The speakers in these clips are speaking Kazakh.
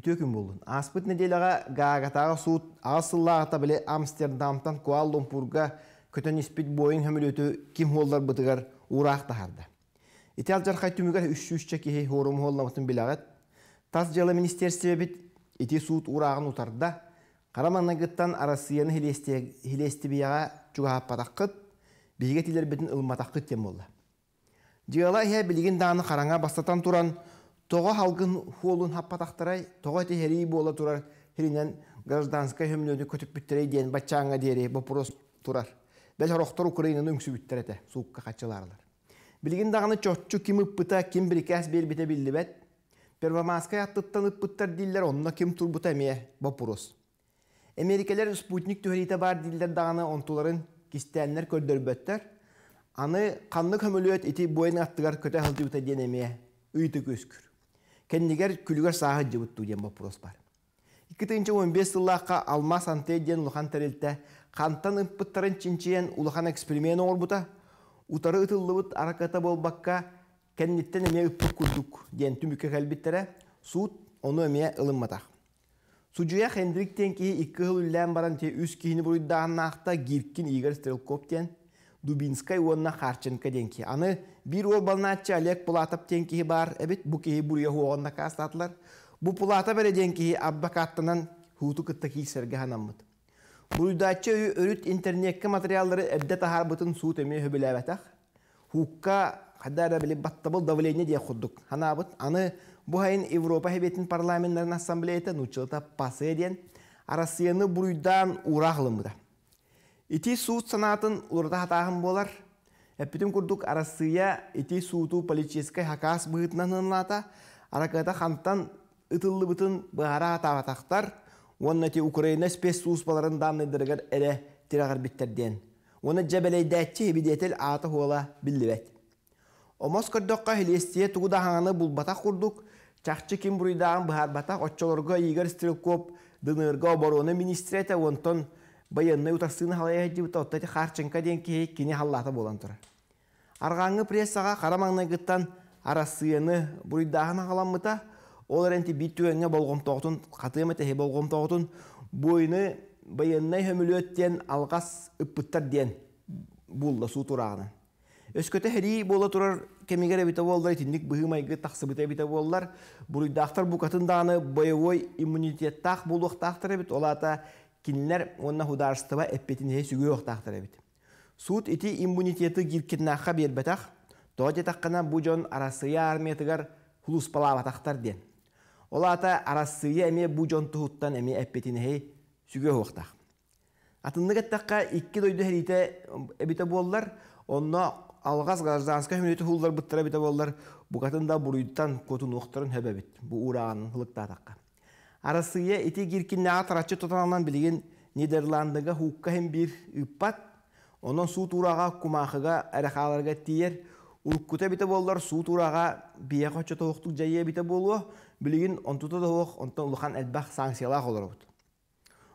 үтө күн болдун. Аспыт неделяга Гаагатага суут асыллаата биле Амстердамтан Куал-Лумпурга көтөн испит бойын хөмөлөтү ким холдар бытыгар ураак тахарда. Итал жархай түмүгөр 3-3 кеһи хорум холнамытын билагат. Тас жала министерстве бит ити суут урагын утарда Караманагыттан Арасияны хилесте бияга чугап патаккыт бигетилер битин ылматаккыт тем болду. Жыала хе билген дааны караңа бастатан туран Тоға халгын хуолун хаппатақтарай, тоға тегерей бола турар, херинен гражданская хөмнөді көтүп біттерей диэн бачаңа дейірей, вопрос турар. бел хорохтар Украинаны үңсі біттереті, суыққа қатчыларлар. Білген дағыны чотчу ким ұппыта, кім ким бер біте білді бәт. аттыттан ұппыттар дейлер, онына ким турбута ме, вопрос. эмерикелер спутник түхерита бар дейлер дағыны онтуларын кистәнлер көрдөрбөттөр, аны қанны көмөлөт ити бойын аттыгар көтө хылды үтәденеме, үйті көскүр кеннигер күлігер саға жыбытту ден вопрос бар. 2015 жыллаққа алмас антеден ұхан тәрелті, қанттан ұмпыттарын чинчиен ұлхан эксперименті орбута, Утары ұтылыбыт араката болбаққа кенниттен әме ұппы күрдік ден түмікке кәлбеттері, суыт оны әме ұлынматақ. Суджуя хендрик тенки 2 жыл үллән баран те үз кейіні бұруйдағын ақта гиркин егер стрелкоп тен Дубинскай уонна Харченко денки. Аны бир ол балначы Олег Пулатов тенкихи бар, әбіт бұ кехи бұрия хуоғанна кастатылар. Бұ Пулатов әрі денкихи аббакаттынан хуту кытта кейсерге ханаммыт. Бұйдачы өй өріт интернетке материалдары әбді тахар бұтын суыт әме хөбіләбәтақ. Хукка қадар әбілі баттабыл давление де құддық. Хана бұт, аны бұхайын Европа хебетін парламентлерін ассамблеяты нучылыта пасы еден, арасыяны бұруйдан урағылымыда. Ити суут санатын урда хатахын болар. Эппетін курдук арасыя ити сууту политическай хакас быытынан ұнлата, араката хантан ытыллы бұтын быара атаватақтар, онын әте Украина спес суус баларын эре тирагар биттерден. Оны дәтчі ебедетел аты хола биллебет. Омос көрдоққа хелестие тугуда хаңаны бата курдук, чахчы ким буруйдағын быхарбата отчолорго Игорь Стрелков дынырга обороны әті, онтон Байынны утастыны халаяхи утотта харченка ден ки кене халлата болан тұра. арганы прессаға қарамаңнай гыттан арасыны буйдагын қаламыта, ол әрінті битүенге тоқтын тоғытын, қатыма тәхе болғым тоғытын, бойыны байыннай хөмүлөттен алғас үппіттар ден бұлда су тұрағына. өскөтө хери бола тұрар кемегер әбіті болдар, тіндік бұхымайғы тақсы біті әбіті болдар. Бұйдақтар букатын дағыны боевой иммунитеттақ болуқтақтар бит олата кинилер онна хударстыва эппетинеһе ок охтаахтар эбит суут ити иммунитеты гиркитнаахха биэрбэтах тоотетахкана бу жон арасыя арметыгар хулуспалаабатахтар диэн олаата арасыя эме бу жон туһуттан эме эппетинеһи сүгүө хуохтах атынныгаттакка икки дойду херите эбите буоллар онно алгаз гражданска хүнөтү хулдар быттара эбите буоллар букатын да буруйдутан котунуохтарын хөбөбит бу ураанын хылыктаатакка Арасыя эти гиркинне атарачы тотанан билигин Нидерландыга хукка хэм бир үппат, онон су тураға кумақыға эрахаларга тиер, уркута бите боллар су тураға бия кочо тоохтук жайя бите болуо, билигин онтута тоох, онтон улухан санкциялы қолыр бұд.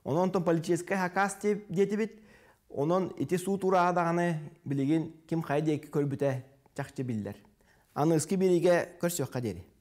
Онон онтон политическая хакас детибит, онон ити суу турага билигин ким хайдек көрбүтэ чақчы биллер. Аны ыски көрсе оққа дери.